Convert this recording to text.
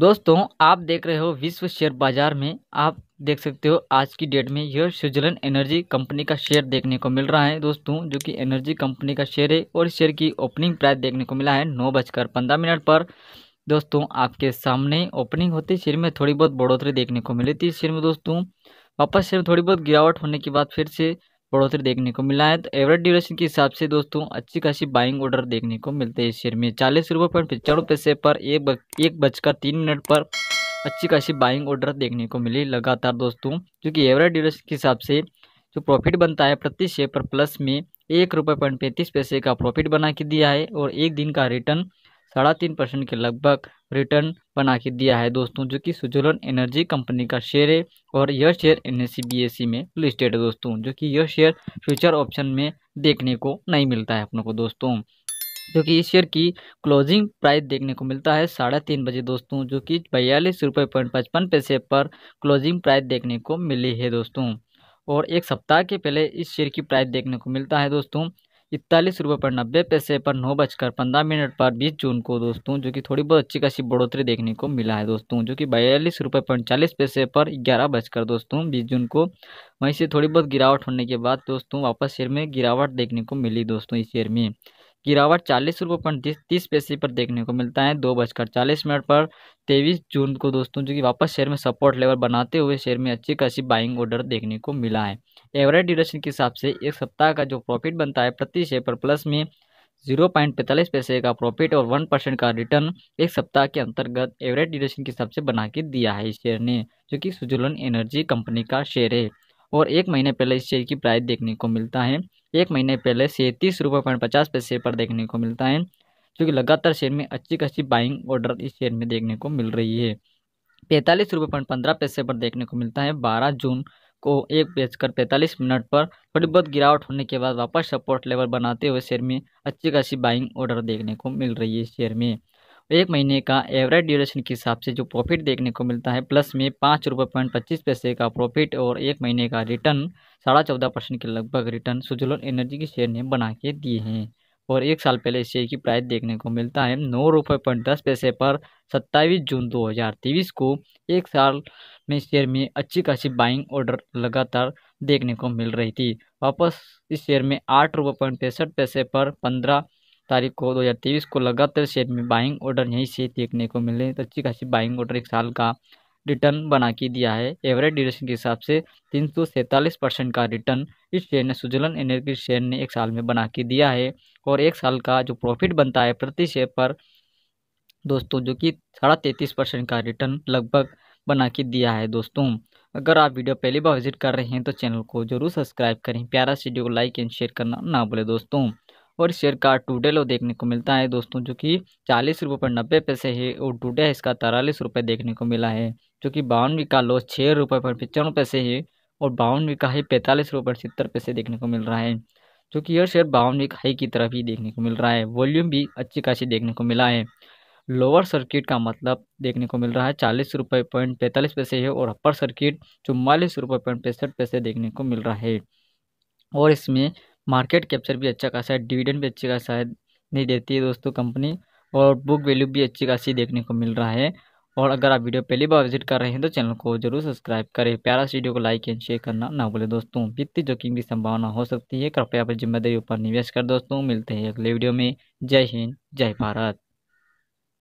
दोस्तों आप देख रहे हो विश्व शेयर बाजार में आप देख सकते हो आज की डेट में यह स्विट्जरलैंड एनर्जी कंपनी का शेयर देखने को मिल रहा है दोस्तों जो कि एनर्जी कंपनी का शेयर है और शेयर की ओपनिंग प्राइस देखने को मिला है नौ बजकर पंद्रह मिनट पर दोस्तों आपके सामने ओपनिंग होते शेयर में थोड़ी बहुत बढ़ोतरी देखने को मिली थी शेयर में दोस्तों वापस शेयर में थोड़ी बहुत गिरावट होने के बाद फिर से बढ़ोतरी देखने को मिला है तो एवरेज ड्यूरेशन के हिसाब से दोस्तों अच्छी खासी बाइंग ऑर्डर देखने को मिलते हैं इस शेयर में चालीस रुपये पॉइंट पचानवे पैसे पर एक, एक बजकर तीन मिनट पर अच्छी खासी बाइंग ऑर्डर देखने को मिली लगातार दोस्तों क्योंकि एवरेज ड्यूरेशन के हिसाब से जो प्रॉफिट बनता है प्रति शेयर पर प्लस में एक रुपये पॉइंट पैंतीस पैसे का प्रॉफिट बना के दिया है और एक दिन का रिटर्न साढ़ा तीन परसेंट के लगभग रिटर्न बना के दिया है दोस्तों जो कि स्विट्जरलैंड एनर्जी कंपनी का शेयर है और यह शेयर एन एस में लिस्टेड है दोस्तों जो कि यह शेयर फ्यूचर ऑप्शन में देखने को नहीं मिलता है अपनों को दोस्तों जो कि इस शेयर की क्लोजिंग प्राइस देखने को मिलता है साढ़े तीन बजे दोस्तों जो कि बयालीस रुपये पॉइंट पचपन पैसे पर क्लोजिंग प्राइस देखने को मिली है दोस्तों और एक सप्ताह के पहले इस शेयर की प्राइस देखने को मिलता है दोस्तों इकतालीस रुपये पर नब्बे पैसे पर नौ बजकर पंद्रह मिनट पर बीस जून को दोस्तों जो कि थोड़ी बहुत अच्छी खासी बढ़ोतरी देखने को मिला है दोस्तों जो कि बयालीस रुपये पैंतालीस पैसे पर ग्यारह बजकर दोस्तों बीस जून को वहीं से थोड़ी बहुत गिरावट होने के बाद दोस्तों वापस शेयर में गिरावट देखने को मिली दोस्तों इस शेयर में गिरावट चालीस रुपये पॉइंट तीस तीस पैसे पर देखने को मिलता है दो बजकर चालीस मिनट पर तेईस जून को दोस्तों जो कि वापस शेयर में सपोर्ट लेवल बनाते हुए शेयर में अच्छी खासी बाइंग ऑर्डर देखने को मिला है एवरेज ड्यूरेशन के हिसाब से एक सप्ताह का जो प्रॉफिट बनता है प्रति शेयर पर प्लस में जीरो पॉइंट पैंतालीस पैसे का प्रॉफिट और वन परसेंट का रिटर्न एक सप्ताह के अंतर्गत एवरेज ड्यूरेशन के हिसाब से बना के दिया है इस शेयर ने जो कि सुजुलन एनर्जी कंपनी का शेयर है और एक महीने पहले इस शेयर की प्राइस देखने को मिलता है एक महीने पहले सैंतीस रुपये पॉइंट पचास पैसे पर देखने को मिलता है क्योंकि लगातार शेयर में अच्छी खासी बाइंग ऑर्डर इस शेयर में देखने को मिल रही है पैंतालीस रुपये पॉइंट पंद्रह पैसे पर देखने को मिलता है बारह जून को एक बेचकर पैंतालीस मिनट पर थोड़ी बहुत गिरावट होने के बाद वापस सपोर्ट लेवल बनाते हुए शेयर में अच्छी खासी बाइंग ऑर्डर देखने को मिल रही है शेयर में एक महीने का एवरेज ड्यूरेशन के हिसाब से जो प्रॉफिट देखने को मिलता है प्लस में पाँच रुपये पॉइंट पच्चीस पैसे का प्रॉफिट और एक महीने का रिटर्न साढ़ा चौदह परसेंट के लगभग रिटर्न सुजलोन एनर्जी के शेयर ने बना के दिए हैं और एक साल पहले शेयर की प्राइस देखने को मिलता है नौ रुपये पॉइंट दस पैसे पर सत्ताईस जून दो हज़ार तेईस को एक साल में शेयर में अच्छी खासी बाइंग ऑर्डर लगातार देखने को मिल रही थी वापस इस शेयर में आठ रुपये पॉइंट पैंसठ पैसे पर पंद्रह तारीख को 2023 को लगातार शेयर में बाइंग ऑर्डर यहीं से देखने को मिले तो अच्छी खासी बाइंग ऑर्डर एक साल का रिटर्न बना के दिया है एवरेज ड्यूरेशन के हिसाब से तीन सौ सैंतालीस परसेंट का रिटर्न इस शेयर ने सुजलन एनर्जी शेयर ने एक साल में बना के दिया है और एक साल का जो प्रॉफिट बनता है प्रति शेयर पर दोस्तों जो कि साढ़ा तैंतीस परसेंट का रिटर्न लगभग बना के दिया है दोस्तों अगर आप वीडियो पहली बार विजिट कर रहे हैं तो चैनल को जरूर सब्सक्राइब करें प्यारा वीडियो को लाइक एंड शेयर करना ना भूलें दोस्तों और शेयर का टूडे लो देखने को मिलता है दोस्तों जो कि चालीस रुपये पर नब्बे पैसे है और टूडे इसका तिरालीस रुपये देखने को मिला है जो कि बावनवी का लो छः रुपये पर पचानवे पैसे है और बावनवी का है पैंतालीस रुपये पर सत्तर पैसे देखने को मिल रहा है जो कि यह शेयर बावनवी हाई की तरफ ही देखने को मिल रहा है वॉल्यूम भी अच्छी खासी देखने को मिला है लोअर सर्किट का मतलब देखने को मिल रहा है चालीस रुपये पॉइंट पैंतालीस पैसे है और अपर सर्किट चुम्बालीस रुपये पॉइंट पैंसठ पैसे देखने को मिल रहा है और इसमें मार्केट कैप्चर भी अच्छा खासा है डिविडेंड भी अच्छी खासा है नहीं देती है दोस्तों कंपनी और बुक वैल्यू भी अच्छी खासी देखने को मिल रहा है और अगर आप वीडियो पहली बार विजिट कर रहे हैं तो चैनल को जरूर सब्सक्राइब करें प्यारा वीडियो को लाइक एंड शेयर करना ना भूलें दोस्तों वित्तीय जोखिम की संभावना हो सकती है कृपया अपनी जिम्मेदारी पर निवेश कर दोस्तों मिलते हैं अगले वीडियो में जय हिंद जय भारत